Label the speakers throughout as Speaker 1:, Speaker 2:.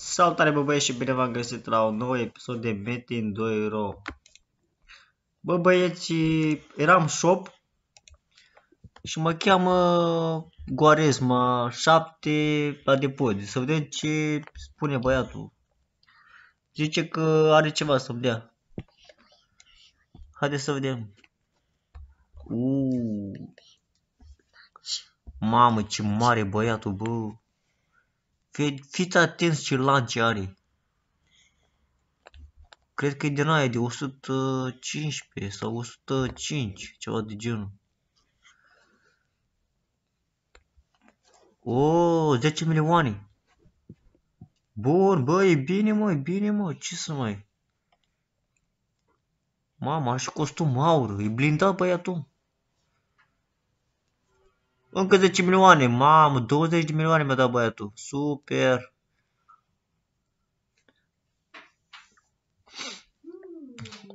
Speaker 1: Salutare bă băieți și bine v-am găsit la un nou episod de Metin 2 Ro. Bă băieți, eram shop și mă cheamă Goaresma 7 la depozit. Să vedem ce spune băiatul. Zice că are ceva să-mi dea. Haideți să vedem. Uuu. Mamă, ce mare băiatul, bă. Că fiți atenți ce lance are. Cred că e din aia de 115 sau 105, ceva de genul. O, 10 milioane. Bun, băi, bine, mă, bine, mă, ce să mai... Mama, și costum aur, e blindat băiatul. Încă 10 milioane, mamă, 20 de milioane mi-a dat băiatul. Super!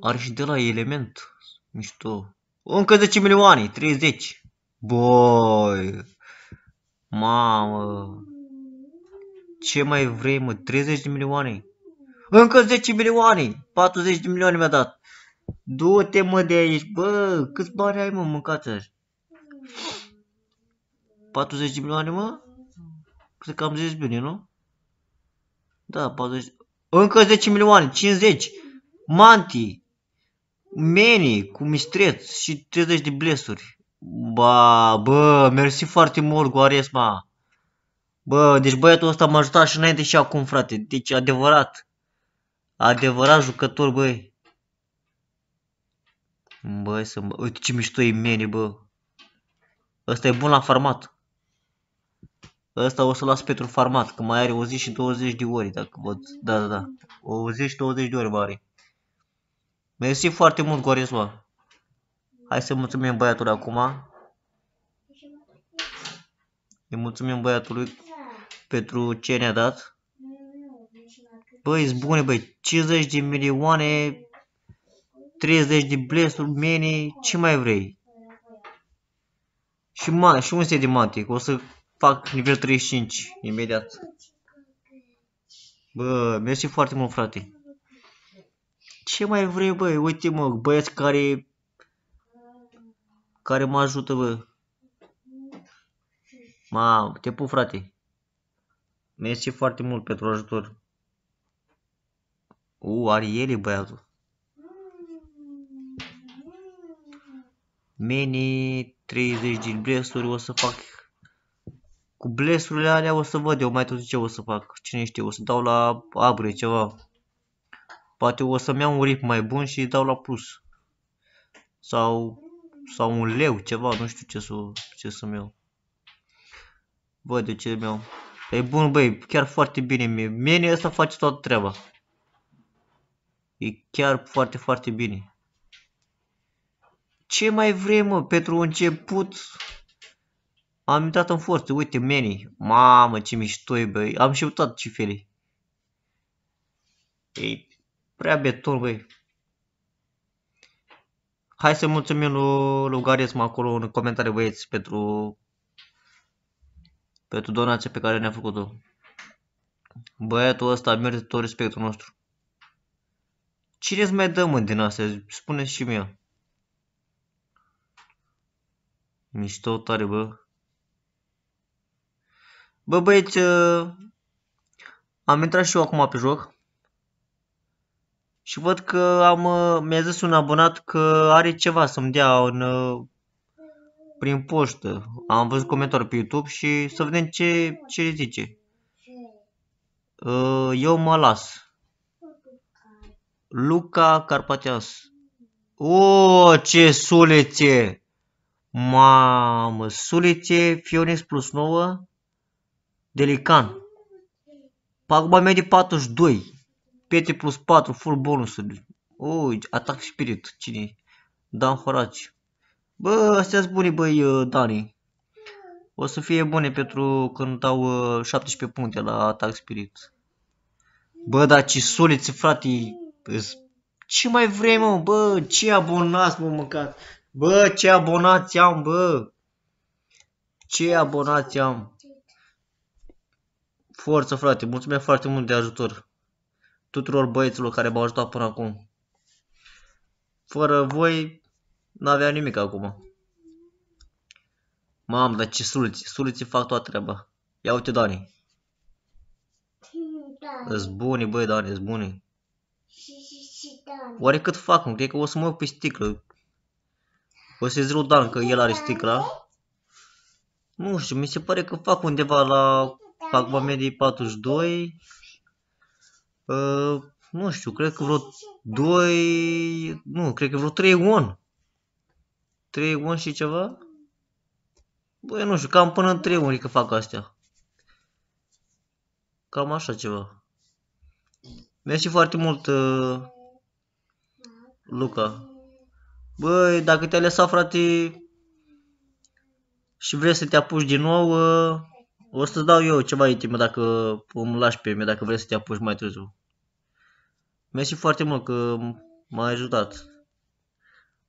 Speaker 1: Are și de la element. Mișto. Încă 10 milioane, 30. Boi! Mamă! Ce mai vrei, mă? 30 de milioane? Încă 10 milioane! 40 de milioane mi-a dat! Du-te, mă, de aici! Bă, câți bani ai, mă, mâncați așa? 40 de milioane, mă? Cred că am zis bine, nu? Da, 40. Încă 10 milioane, 50. Manti. Meni cu mistreț și 30 de blesuri. Ba, bă, mersi foarte mult, Guares, ma. Bă, deci băiatul ăsta m-a ajutat și înainte și acum, frate. Deci, adevărat. Adevărat jucător, băi. Băi, să mă... Uite ce mișto e meni, bă. Ăsta e bun la farmat. Ăsta o să las pentru farmat, că mai are o zi și 20 de ori, dacă văd. Da, da, da. O zi și 20 de ori mai are. Mersi foarte mult, Gorisma. Hai să mulțumim băiatul acum. Îi mulțumim băiatului pentru ce ne-a dat. Băi, bune, băi, 50 de milioane, 30 de blesturi, mini, ce mai vrei? Și, și un set de mantic, o să fac nivel 35, imediat. Bă, mersi foarte mult, frate. Ce mai vrei, băi? Uite, mă, băieți care... Care mă ajută, bă. Ma, te pup, frate. Mersi foarte mult pentru ajutor. U, are ele, băiatul. Mini 30 din blesturi o să fac cu blesurile alea o să văd eu mai tot ce o să fac. Cine știe, o să dau la abre ceva. Poate o să-mi iau un rip mai bun și dau la plus. Sau, sau un leu, ceva, nu știu ce, să, ce să-mi iau. Bă, de ce mi-au... E bun, băi, chiar foarte bine mie. Mie ăsta face toată treaba. E chiar foarte, foarte bine. Ce mai vrei, mă? Pentru început, am intrat în forță, uite, Manny. Mamă, ce mișto e, băi. Am și uitat ce fel e. E prea beton, băi. Hai să mulțumim lui, lui Garesma acolo în comentarii, băieți, pentru, pentru donația pe care ne-a făcut-o. Băiatul ăsta merită tot respectul nostru. Cine ți mai dă, din astea? Spuneți și mie. Mișto tare, bă. Bă băieți, uh, am intrat și eu acum pe joc și văd că am, uh, mi-a zis un abonat că are ceva să-mi dea în, uh, prin poștă. Am văzut comentarii pe YouTube și să vedem ce, ce zice. Eu mă las. Luca Carpatias. O, ce sulețe! Mamă, sulețe Fionis plus 9 Delican. Pagba mea de 42. Pete plus 4, full bonusuri. Ui, atac spirit. Cine Dan Horaci. Bă, astea sunt bune, băi, uh, Dani. O să fie bune pentru când dau 17 uh, puncte la atac spirit. Bă, dar ce soliți, frate, ce mai vrei, mă? Bă, ce abonați, mă, mâncat? Bă, ce abonați am, bă! Ce abonați am? Forță, frate, mulțumesc foarte mult de ajutor tuturor băieților care m-au ajutat până acum. Fără voi, n-avea nimic acum. Mamă, dar ce suliți, Suliți fac toată treaba. Ia uite, Dani. Da. Zbuni, băi, Dani, zbuni. Oare cât fac, nu? Cred că o să mă iau pe sticlă. O să-i zic Dan că el are sticla. Nu știu, mi se pare că fac undeva la fac media 42. Uh, nu știu, cred că vreo 2, nu, cred că vreo 3 1. 3 1 și ceva? Băi, nu știu, cam până în 3 1 că fac astea. Cam așa ceva. Mersi foarte mult, uh, Luca. Băi, dacă te-ai lăsat, frate, și vrei să te apuci din nou, uh, o să dau eu ceva intime dacă îmi lași pe mine, dacă vrei să te apuci mai târziu. Mersi foarte mult că m-ai ajutat.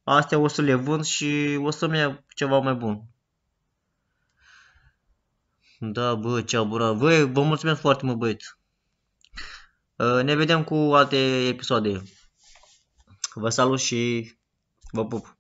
Speaker 1: Astea o să le vând și o să-mi ia ceva mai bun. Da, bă, ce abura. Bă, vă mulțumesc foarte mult, băiat. Uh, ne vedem cu alte episoade. Vă salut și vă pup!